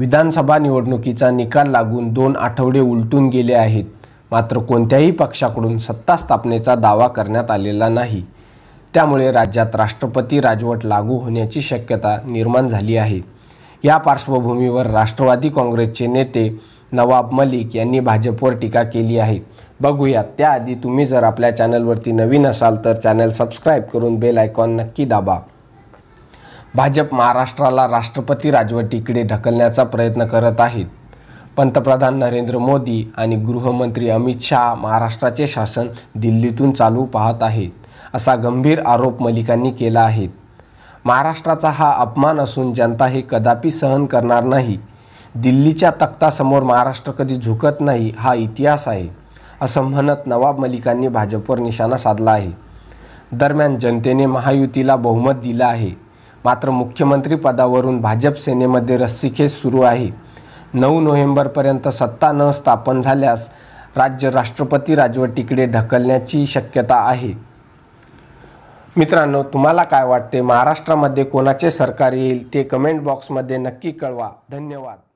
विधानसभा निवडणुकीचा निकाल लागून दोन आठवडे उलटून गेले आहेत मात्र कोणत्याही पक्षाकडून सत्ता स्थापनेचा दावा करण्यात आलेला नाही त्यामुळे राज्यात राष्ट्रपती राजवट लागू होण्याची शक्यता निर्माण झाली आहे या पार्श्वभूमीवर राष्ट्रवादी काँग्रेसचे नेते नवाब मलिक यांनी भाजपवर टीका केली आहे बघूया त्याआधी तुम्ही जर आपल्या चॅनलवरती नवीन असाल तर चॅनल सबस्क्राईब करून बेल आयकॉन नक्की दाबा भाजप महाराष्ट्राला राष्ट्रपती राजवटीकडे ढकलण्याचा प्रयत्न करत आहेत पंतप्रधान नरेंद्र मोदी आणि गृहमंत्री अमित शहा महाराष्ट्राचे शासन दिल्लीतून चालू पाहत आहेत असा गंभीर आरोप मलिकांनी केला आहे महाराष्ट्राचा हा अपमान असून जनता हे कदापि सहन करणार नाही दिल्लीच्या तख्तासमोर महाराष्ट्र कधी झुकत नाही हा इतिहास आहे असं म्हणत नवाब मलिकांनी भाजपवर निशाणा साधला आहे दरम्यान जनतेने महायुतीला बहुमत दिलं आहे मात्र मुख्यमंत्री पदावरून भाजप सेनेमध्ये रस्सीखेच सुरू आहे नऊ नोव्हेंबरपर्यंत सत्ता न स्थापन झाल्यास राज्य राष्ट्रपती राजवटीकडे ढकलण्याची शक्यता आहे मित्रांनो तुम्हाला काय वाटते महाराष्ट्रामध्ये कोणाचे सरकार येईल ते कमेंट बॉक्समध्ये नक्की कळवा धन्यवाद